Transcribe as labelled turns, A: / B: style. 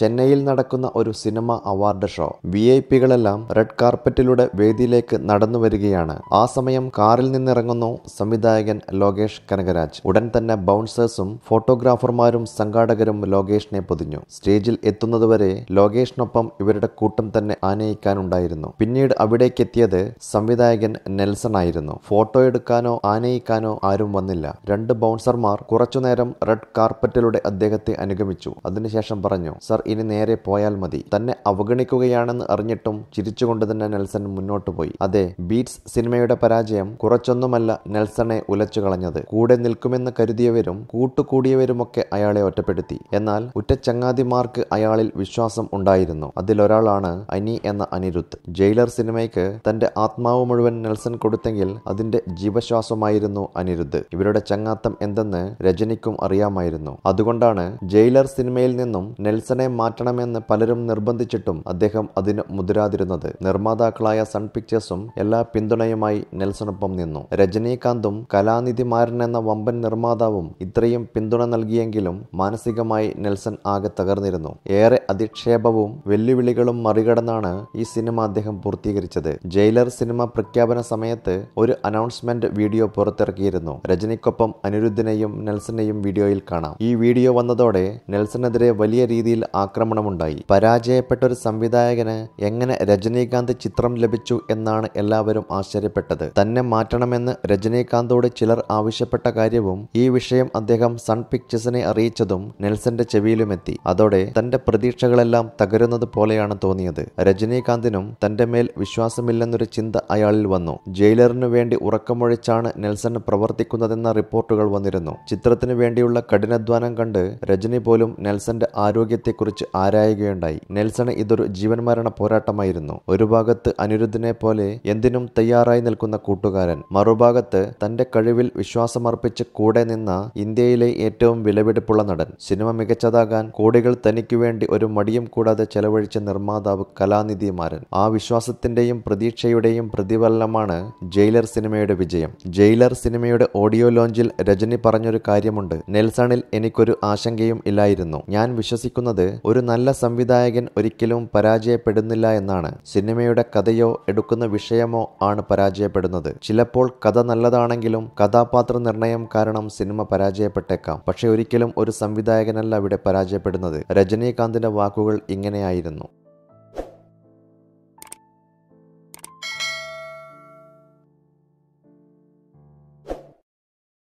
A: ചെന്നൈയിൽ നടക്കുന്ന ഒരു സിനിമ അവാർഡ് ഷോ വി ഐ പികളെല്ലാം റെഡ് കാർപ്പറ്റിലൂടെ വേദിയിലേക്ക് നടന്നു വരികയാണ് ആ സമയം കാറിൽ നിന്നിറങ്ങുന്നു സംവിധായകൻ ലോകേഷ് കനകരാജ് ഉടൻ തന്നെ ബൗൺസേഴ്സും ഫോട്ടോഗ്രാഫർമാരും സംഘാടകരും ലോകേഷിനെ പൊതിഞ്ഞു സ്റ്റേജിൽ എത്തുന്നതുവരെ ലോകേഷിനൊപ്പം ഇവരുടെ കൂട്ടം തന്നെ ആനയിക്കാനുണ്ടായിരുന്നു പിന്നീട് അവിടേക്ക് എത്തിയത് സംവിധായകൻ നെൽസൺ ആയിരുന്നു ഫോട്ടോ എടുക്കാനോ ആനയിക്കാനോ ആരും വന്നില്ല രണ്ട് ബൗൺസർമാർ കുറച്ചുനേരം റെഡ് കാർപ്പറ്റിലൂടെ അദ്ദേഹത്തെ അനുഗമിച്ചു അതിനുശേഷം പറഞ്ഞു സർ ഇനി നേരെ പോയാൽ മതി തന്നെ അവഗണിക്കുകയാണെന്ന് അറിഞ്ഞിട്ടും ചിരിച്ചുകൊണ്ട് തന്നെ നെൽസൺ മുന്നോട്ട് പോയി അതെ ബീറ്റ്സ് സിനിമയുടെ പരാജയം കുറച്ചൊന്നുമല്ല നെൽസണെ ഉലച്ചു കളഞ്ഞത് കൂടെ നിൽക്കുമെന്ന് കരുതിയവരും കൂട്ടുകൂടിയവരുമൊക്കെ അയാളെ ഒറ്റപ്പെടുത്തി എന്നാൽ ചങ്ങാതിമാർക്ക് അയാളിൽ വിശ്വാസം ഉണ്ടായിരുന്നു അതിലൊരാളാണ് അനി എന്ന അനിരുദ്ധ് ജയിലർ സിനിമയ്ക്ക് തന്റെ ആത്മാവ് മുഴുവൻ നെൽസൺ കൊടുത്തെങ്കിൽ അതിന്റെ ജീവശ്വാസമായിരുന്നു അനിരുദ്ധ് ഇവരുടെ ചങ്ങാത്തം എന്തെന്ന് രജനിക്കും അറിയാമായിരുന്നു അതുകൊണ്ടാണ് ജയിലർ സിനിമയിൽ നിന്നും നെൽസണെ മാറ്റണമെന്ന് പലരും നിർബന്ധിച്ചിട്ടും അദ്ദേഹം അതിന് മുതിരാതിരുന്നത് നിർമ്മാതാക്കളായ സൺ പിക്ചേഴ്സും എല്ലാ പിന്തുണയുമായി നെൽസണൊപ്പം നിന്നു രജനീകാന്തും കലാനിധിമാരൻ എന്ന വമ്പൻ നിർമ്മാതാവും ഇത്രയും പിന്തുണ നൽകിയെങ്കിലും മാനസികമായി നെൽസൺ ആകെ തകർന്നിരുന്നു ഏറെ അധിക്ഷേപവും വെല്ലുവിളികളും മറികടന്നാണ് ഈ സിനിമ അദ്ദേഹം പൂർത്തീകരിച്ചത് ജയിലർ സിനിമ പ്രഖ്യാപന സമയത്ത് ഒരു അനൗൺസ്മെന്റ് വീഡിയോ പുറത്തിറക്കിയിരുന്നു രജനിക്കൊപ്പം അനിരുദ്ധിനെയും നെൽസനെയും വീഡിയോയിൽ കാണാം ഈ വീഡിയോ വന്നതോടെ നെൽസനെതിരെ വലിയ രീതിയിൽ ആക്രമണമുണ്ടായി പരാജയപ്പെട്ട ഒരു സംവിധായകന് എങ്ങനെ രജനീകാന്ത് ചിത്രം ലഭിച്ചു എന്നാണ് എല്ലാവരും ആശ്ചര്യപ്പെട്ടത് തന്നെ മാറ്റണമെന്ന് രജനീകാന്തോട് ചിലർ ആവശ്യപ്പെട്ട കാര്യവും ഈ വിഷയം അദ്ദേഹം സൺ പിക്ചേഴ്സിനെ അറിയിച്ചതും നെൽസന്റെ ചെവിയിലുമെത്തി അതോടെ തന്റെ പ്രതീക്ഷകളെല്ലാം തകരുന്നത് പോലെയാണ് തോന്നിയത് രജനീകാന്തിനും തന്റെ മേൽ വിശ്വാസമില്ലെന്നൊരു ചിന്ത അയാളിൽ വന്നു ജയിലറിനു വേണ്ടി ഉറക്കമൊഴിച്ചാണ് നെൽസൺ പ്രവർത്തിക്കുന്നതെന്ന റിപ്പോർട്ടുകൾ വന്നിരുന്നു ചിത്രത്തിനു വേണ്ടിയുള്ള കഠിനാധ്വാനം കണ്ട് രജനി പോലും നെൽസന്റെ ആരോഗ്യത്തെക്കുറിച്ച് കുറിച്ച് ആരായുകയുണ്ടായി നെൽസണ് ഇതൊരു ജീവൻ മരണ പോരാട്ടമായിരുന്നു ഒരു ഭാഗത്ത് അനിരുദ്ധിനെ പോലെ എന്തിനും തയ്യാറായി നിൽക്കുന്ന കൂട്ടുകാരൻ മറുഭാഗത്ത് തന്റെ കഴിവിൽ വിശ്വാസമർപ്പിച്ച് കൂടെ നിന്ന ഇന്ത്യയിലെ ഏറ്റവും വിലപിടിപ്പുള്ള നടൻ സിനിമ മികച്ചതാകാൻ കോടികൾ തനിക്കു വേണ്ടി ഒരു മടിയും കൂടാതെ ചെലവഴിച്ച നിർമ്മാതാവ് കലാനിധിമാരൻ ആ വിശ്വാസത്തിന്റെയും പ്രതീക്ഷയുടെയും പ്രതിഫലനമാണ് ജയിലർ സിനിമയുടെ വിജയം ജയിലർ സിനിമയുടെ ഓഡിയോ ലോഞ്ചിൽ രജനി പറഞ്ഞൊരു കാര്യമുണ്ട് നെൽസണിൽ എനിക്കൊരു ആശങ്കയും ഇല്ലായിരുന്നു ഞാൻ വിശ്വസിക്കുന്നത് ഒരു നല്ല സംവിധായകൻ ഒരിക്കലും പരാജയപ്പെടുന്നില്ല എന്നാണ് സിനിമയുടെ കഥയോ എടുക്കുന്ന വിഷയമോ ആണ് പരാജയപ്പെടുന്നത് ചിലപ്പോൾ കഥ നല്ലതാണെങ്കിലും കഥാപാത്ര നിർണയം കാരണം സിനിമ പരാജയപ്പെട്ടേക്കാം പക്ഷെ ഒരിക്കലും ഒരു സംവിധായകനല്ല ഇവിടെ പരാജയപ്പെടുന്നത് രജനീകാന്തിന്റെ വാക്കുകൾ ഇങ്ങനെയായിരുന്നു